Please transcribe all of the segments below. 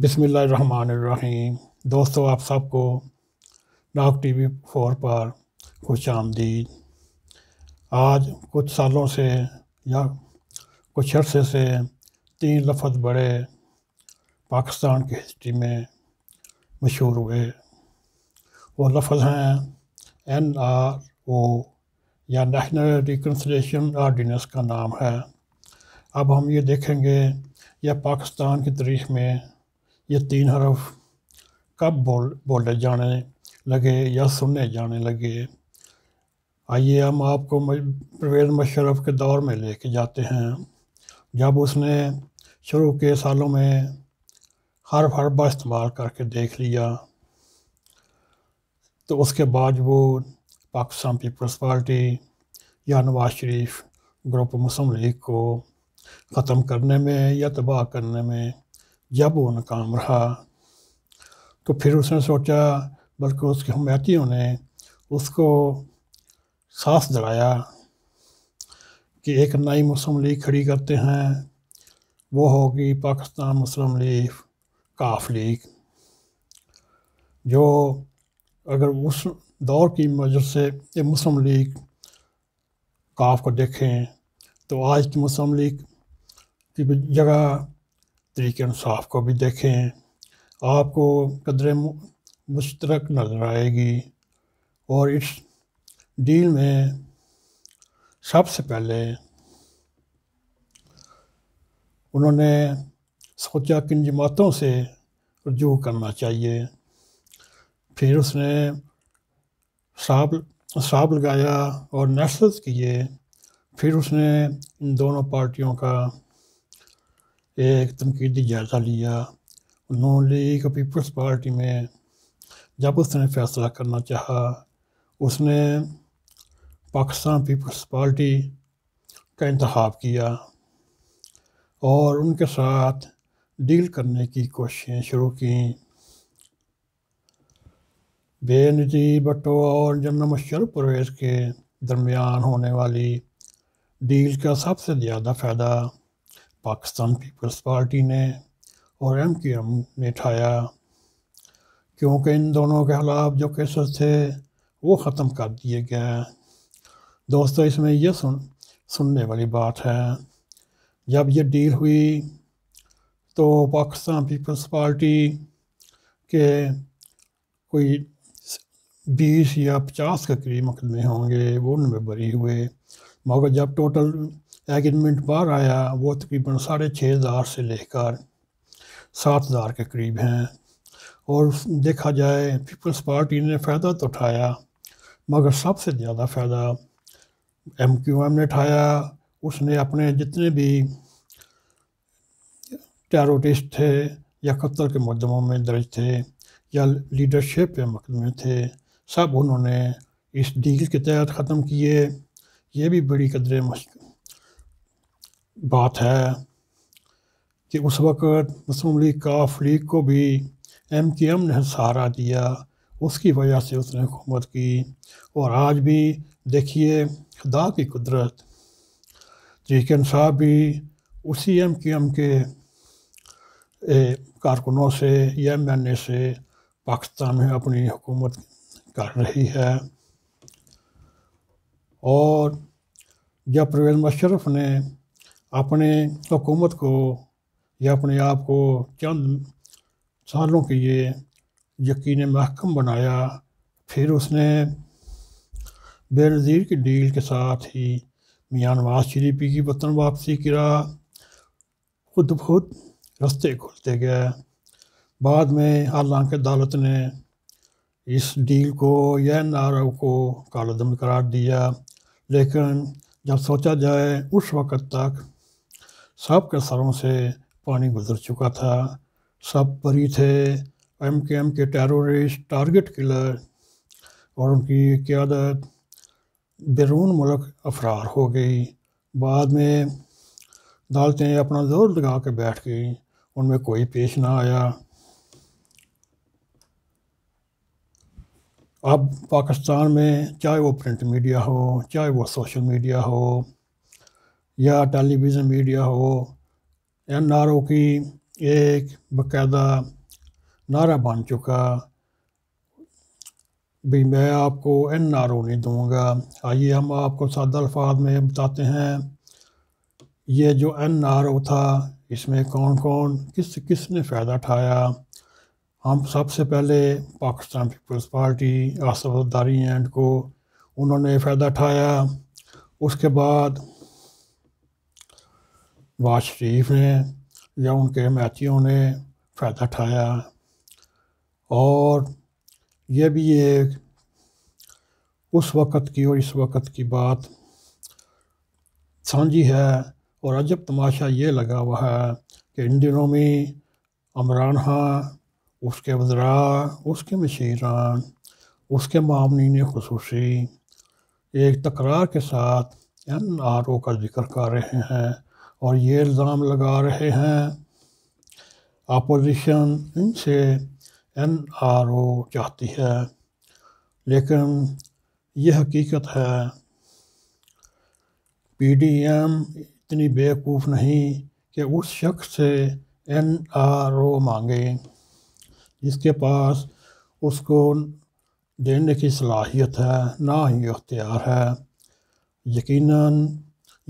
बिसमीम दोस्तों आप सबको डाक टी वी फोर पर खुश आमदीद आज कुछ सालों से या कुछ अरसे से तीन लफ्ज़ बड़े पाकिस्तान की हिस्ट्री में मशहूर हुए वो लफ्ज़ हैं एन आर ओ या नेशनल रिकन्सलेशन आर्डीनेंस का नाम है अब हम ये देखेंगे यह पाकिस्तान की तारीख में ये तीन हरफ कब बोल बोले जाने लगे या सुने जाने लगे आइए हम आपको परवेज मशरफ के दौर में लेके जाते हैं जब उसने शुरू के सालों में हर हरबा इस्तेमाल करके देख लिया तो उसके बाद वो पाकिस्तान पीपल्स पार्टी या Nawaz Sharif group Muslim League को ख़त्म करने में या तबाह करने में जब वो नाकाम रहा तो फिर उसने सोचा बल्कि उसके हमैतियों ने उसको सास दिलाया कि एक नई मुस्लिम लीग खड़ी करते हैं वो होगी पाकिस्तान मुस्लिम लीग काफ लीग जो अगर उस दौर की वजह से ये मुस्लिम लीग काफ को देखें तो आज की मुस्लिम लीग की जगह तरीके इंसाफ को भी देखें आपको कदर मुश्तरक नज़र आएगी और इस डील में सबसे पहले उन्होंने सोचा किन जमातों से रजू करना चाहिए फिर उसने साब साब लगाया और नशस्त किए फिर उसने इन दोनों पार्टियों का एक तनकीदी जायज़ा लिया उन्होंने लीग पीपल्स पार्टी में जब उसने फैसला करना चाहा उसने पाकिस्तान पीपल्स पार्टी का इंतब किया और उनके साथ डील करने की कोशिशें शुरू की बेनजी भट्टो और जनरल मुशरफ परवेज के दरमियान होने वाली डील का सबसे ज़्यादा फ़ायदा पाकिस्तान पीपल्स पार्टी ने और एम के एम ने उठाया क्योंकि इन दोनों के खिलाफ जो केसेस थे वो ख़त्म कर दिए गए दोस्तों इसमें यह सुन सुनने वाली बात है जब ये डील हुई तो पाकिस्तान पीपल्स पार्टी के कोई बीस या पचास के करीब मुकदमे होंगे वो उनमें बरी हुए मगर जब टोटल एग्रीमेंट बाहर आया वो तकरीबन साढ़े छः हज़ार से लेकर सात हज़ार के करीब हैं और देखा जाए पीपल्स पार्टी ने फ़ायदा तो उठाया मगर सबसे ज़्यादा फ़ायदा एम क्यू एम ने उठाया उसने अपने जितने भी टेरोटिस्ट थे या कत्ल के मुकदमों में दर्ज थे या लीडरशिप के मुकदमे थे सब उन्होंने इस डील के तहत ख़त्म किए ये भी बड़ी कदर बात है कि उस वक़्त मुस्लिम लीग काफ लीग को भी एम के एम ने सहारा दिया उसकी वजह से उसने हुकूमत की और आज भी देखिए खुदा की कुदरत जीकन साहब भी उसी एम के एम के कारकुनों से या एम एन ए से पाकिस्तान में अपनी हुकूमत कर रही है और जब परवेज मुशरफ ने अपने हुकूमत को या अपने आप को चंद सालों के लिए यकीन महकम बनाया फिर उसने बेनज़ीर की डील के साथ ही मियाँ नवाज शरीफी की वतन वापसी की राह खुद खुद रस्ते खुलते गए बाद में हालांकि अदालत ने इस डील को या एन आर ओ को कालदम करार दिया लेकिन जब सोचा जाए उस वक़्त तक सब के सरों से पानी गुजर चुका था सब परी थे एम के एम के टेरोरिस्ट टारगेट किलर और उनकी क्यादत बैरून मुल्क अफरार हो गई बाद में अदालतें अपना जोर लगा के बैठ गई उनमें कोई पेश ना आया अब पाकिस्तान में चाहे वो प्रिंट मीडिया हो चाहे वो सोशल मीडिया हो या टेलीविज़न मीडिया हो एन आर ओ की एक बाकायदा नारा बन चुका भी मैं आपको एन आर ओ नहीं दूँगा आइए हम आपको सादा अल्फाज में बताते हैं ये जो एन आर ओ था इसमें कौन कौन किस किस ने फ़ायदा उठाया हम सबसे पहले पाकिस्तान पीपल्स पार्टी आसफ दारी एंड को उन्होंने फ़ायदा उठाया उसके बाद नवाज शरीफ ने या उनके मैथियों ने फ़ायदा उठाया और यह भी एक उस वक़्त की और इस वक़्त की बात साझी है और अजब तमाशा ये लगा हुआ है कि इन दिनों में अमरान खां उसके वजरा उसके मशीरान उसके ने खसूसी एक तकरार के साथ एन आर ओ का जिक्र कर रहे हैं और ये इल्ज़ाम लगा रहे हैं अपोजिशन इनसे एन आर ओ चाहती है लेकिन ये हकीकत है पी डी एम इतनी बेवकूफ़ नहीं कि उस शख्स से एन आर ओ मांगे जिसके पास उसको देने की सलाहियत है ना ही अख्तियार है यकीनन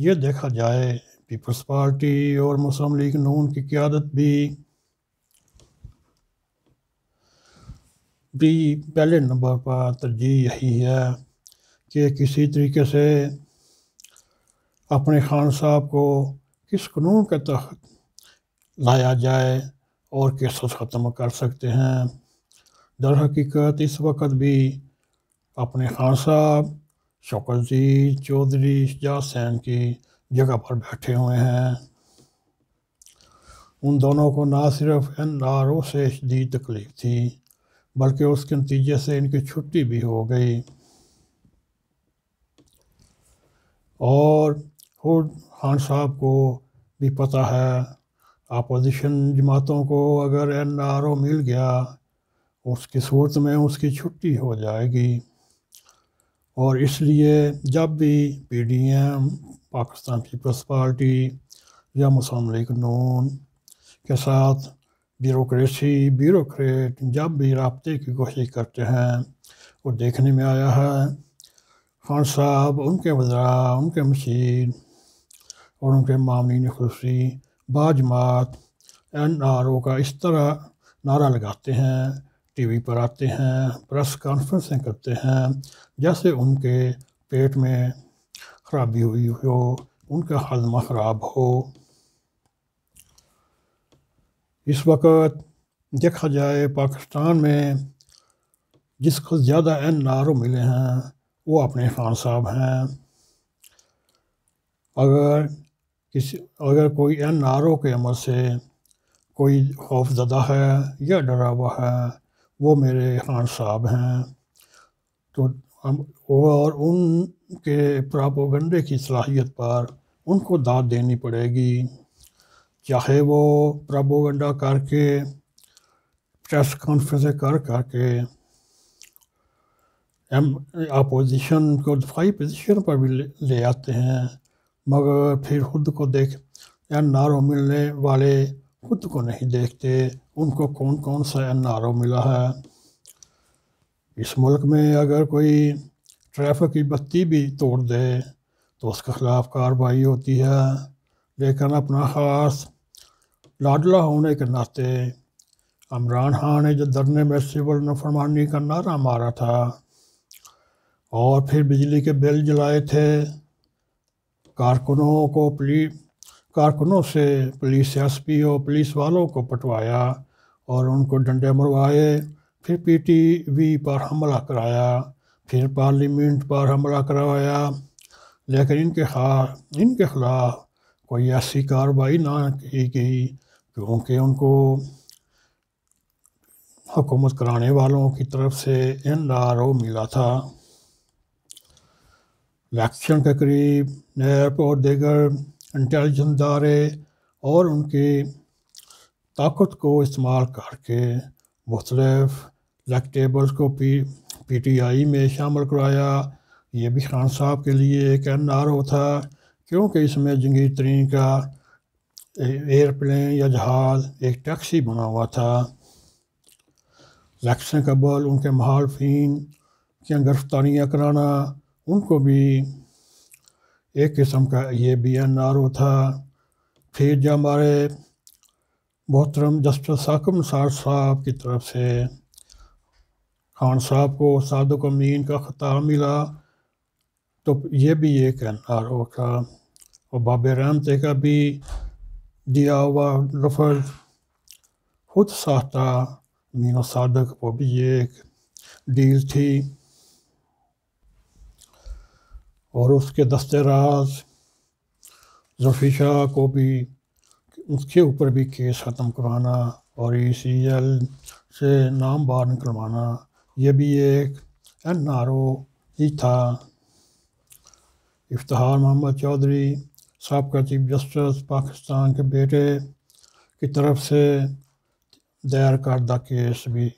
ये देखा जाए पीपल्स पार्टी और मुस्लिम लीग नून की क्यादत भी भी पहले नंबर पर तरजीह यही है कि किसी तरीके से अपने खान साहब को किस कानून के तहत लाया जाए और किस ख़त्म कर सकते हैं दर हकीकत इस वक्त भी अपने खान साहब शौकत चौधरी शजात की जगह पर बैठे हुए हैं उन दोनों को ना सिर्फ एन आर ओ से दी तकलीफ थी बल्कि उसके नतीजे से इनकी छुट्टी भी हो गई और खुद खान साहब को भी पता है अपोजिशन जमातों को अगर एन आर ओ मिल गया उसकी सूरत में उसकी छुट्टी हो जाएगी और इसलिए जब भी P D M Pakistan Peoples Party या लीग नून के साथ ब्यूरोसी ब्यूरोट जब भी रबते की कोशिश करते हैं वो देखने में आया है खान साहब उनके वजरा उनके मशीन और उनके मामलिन खुशी बाजमात एन आर ओ का इस तरह नारा लगाते हैं टीवी पर आते हैं प्रेस कॉन्फ्रेंसें करते हैं जैसे उनके पेट में खराबी हुई हो उनका हजमा ख़राब हो इस वक्त देखा जाए पाकिस्तान में जिसको ज़्यादा एन आर मिले हैं वो अपने खान साहब हैं अगर किसी अगर कोई एन ओ के अमल से कोई खौफ ज़दा है या डरा हुआ है वो मेरे खान साहब हैं तो हम और उनके प्रापोगंडे की सलाहियत पर उनको दाद देनी पड़ेगी चाहे वो प्रापोगंडा करके प्रेस कॉन्फ्रेंस कर करके एम अपोजिशन को दफाई पोजिशन पर भी ले, ले आते हैं मगर फिर खुद को देख या नारों मिलने वाले खुद को नहीं देखते उनको कौन कौन सा एन मिला है इस मुल्क में अगर कोई ट्रैफिक की बत्ती भी तोड़ दे तो उसके ख़िलाफ़ कार्रवाई होती है लेकिन अपना ख़ास लाडला होने के नाते इमरान खान ने जो धरने में सिविल नफरमानी का नारा मारा था और फिर बिजली के बिल जलाए थे कारकुनों को प्ली कारकुनों से police S P O police वालों को पटवाया और उनको डंडे मरवाए फिर पी टी वी पर हमला कराया फिर पार्लियामेंट पर हमला करवाया लेकिन इनके खिलाफ इनके खिलाफ कोई ऐसी कार्रवाई ना की गई क्योंकि उनको हुकूमत कराने वालों की तरफ से एन आर ओ मिला था इलेक्शन के करीब और देकर इंटेलिजेंस दारे और उनकी ताकत को इस्तेमाल करके मुख्तलफ़ लैक्टेबल्स को पी पी टी आई में शामिल कराया ये भी खान साहब के लिए एक एन आर ओ था क्योंकि इसमें जंगी तरीन का एयरप्लेन या जहाज़ एक टैक्सी बना हुआ था इलेक्शन कबल उनके महालफिन की गिरफ्तारियाँ कराना उनको भी एक किस्म का ये बी एन आर ओ था फिर जब हमारे मोहतरम जस्टिस साकम सार साहब की तरफ से खान साहब को सादुक अमीन का ख़ता मिला तो ये भी एक एन आर ओ था और बाब रामते का भी दिया हुआ लफज खुद साहता मीनो सादक वो भी एक डील थी और उसके दस्ते राज शाह को भी उसके ऊपर भी केस ख़त्म करवाना और ई सी एल से नाम बाहर निकलवाना ये भी एक एन आर ओ ही था इफ्तार मोहम्मद चौधरी सबका चीफ जस्टिस पाकिस्तान के बेटे की तरफ से दायर करदा केस भी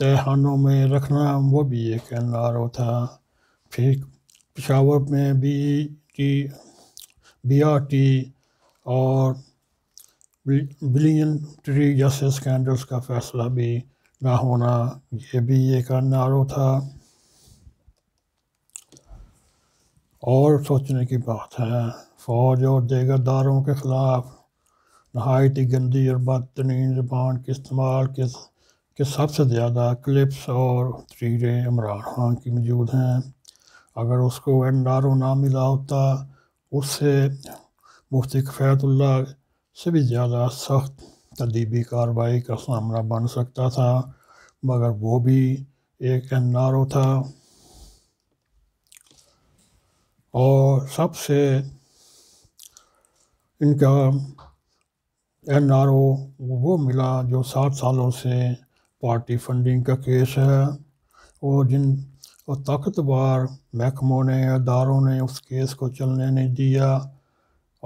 तहानों में रखना वो भी एक एन आर ओ था फिर पिशावर में B T B R T और बिलियन ट्री जैसे स्कैंडल्स का फैसला भी ना होना ये भी एक अन्य आरोप था और सोचने की बात है फ़ौज और देगर के ख़िलाफ़ नहायत ही गंदी और बदतरीन जबान के इस्तेमाल के के सबसे ज़्यादा क्लिप्स और तरीरें इमरान खान की मौजूद हैं अगर उसको ओ ना मिला होता उससे मुफ्ती कफ़ैतुल्ला से भी ज़्यादा सख्त तदीबी कार्रवाई का सामना बन सकता था मगर वो भी एक एन ओ था और सबसे इनका एन आर ओ वो मिला जो सात सालों से पार्टी फंडिंग का केस है और जिन और ताकतवर महकमों ने अदारों ने उस केस को चलने नहीं दिया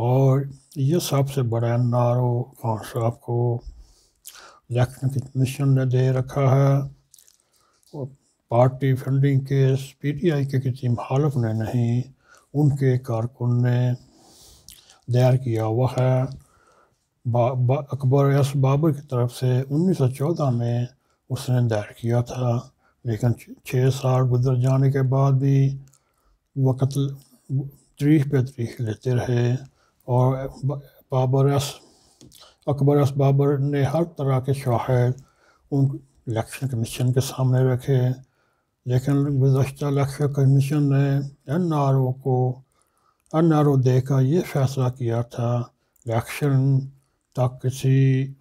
और ये सबसे बड़ा नारो खान साहब को इलेक्शन कमीशन ने दे रखा है और party funding case P T I के किसी मुखालफ ने नहीं उनके कारकुन ने दायर किया हुआ है अकबर एस बाबर की तरफ से उन्नीस सौ चौदह में उसने दायर किया था लेकिन छः साल गुजर जाने के बाद भी वक़्त कत्ल तरीख पे तरीख लेते रहे और बाबर अस अकबर अस बाबर ने हर तरह के शाहर उन इलेक्शन कमीशन के सामने रखे लेकिन गुजशत इलेक्शन कमीशन ने एन आर ओ को एन आर ओ देकर ये फैसला किया था इलेक्शन तक किसी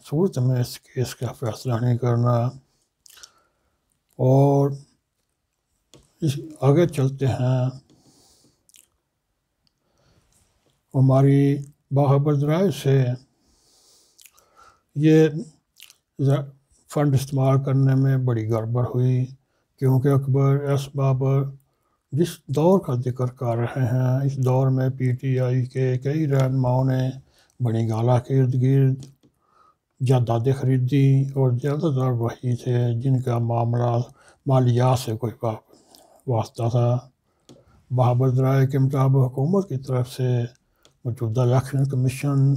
सूरत में इस केस का फैसला नहीं करना और इस आगे चलते हैं हमारी बाहबर से ये फ़ंड इस्तेमाल करने में बड़ी गड़बड़ हुई क्योंकि अकबर एस बाबर जिस दौर का जिक्र कर रहे हैं इस दौर में पी टी आई के कई रहनुमाओं ने बनी गाला के इर्द गिर्द जायदाद खरीदी और ज़्यादातर वही थे जिनका मामला मालिया से कोई वास्ता था बहाबर राय के मुताबिक हुकूमत की तरफ से मौजूदा इलेक्शन कमीशन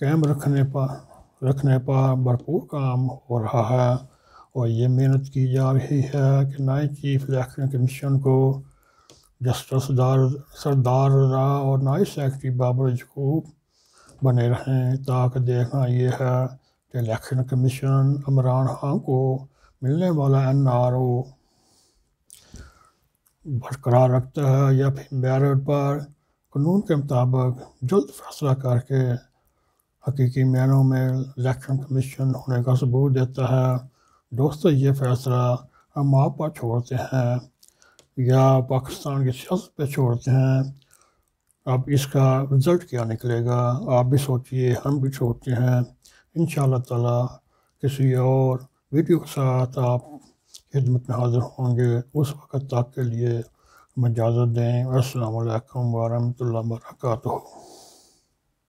कैम रखने पर रखने पर भरपूर काम हो रहा है और ये मेहनत की जा रही है कि नए चीफ इलेक्शन कमीशन को जस्टिस सरदार रा और नए सेक्रेटरी बाबर जकूब बने रहें ताकि देखना ये है कि इलेक्शन कमीशन इमरान खान को मिलने वाला एन आर ओ बरकरार रखता है या फिर बैरट पर कानून के मुताबिक जल्द फैसला करके हकीकी मैनों में इलेक्शन कमीशन होने का सबूत देता है दोस्तों ये फैसला हम आप पर छोड़ते हैं या पाकिस्तान की सियासत पर छोड़ते हैं अब इसका रिज़ल्ट क्या निकलेगा आप भी सोचिए हम भी सोचते हैं इन शाह किसी और वीडियो के साथ आप खिदमत में हाजिर होंगे उस वक्त तक के लिए इजाज़त दें असल वरहमल वर्का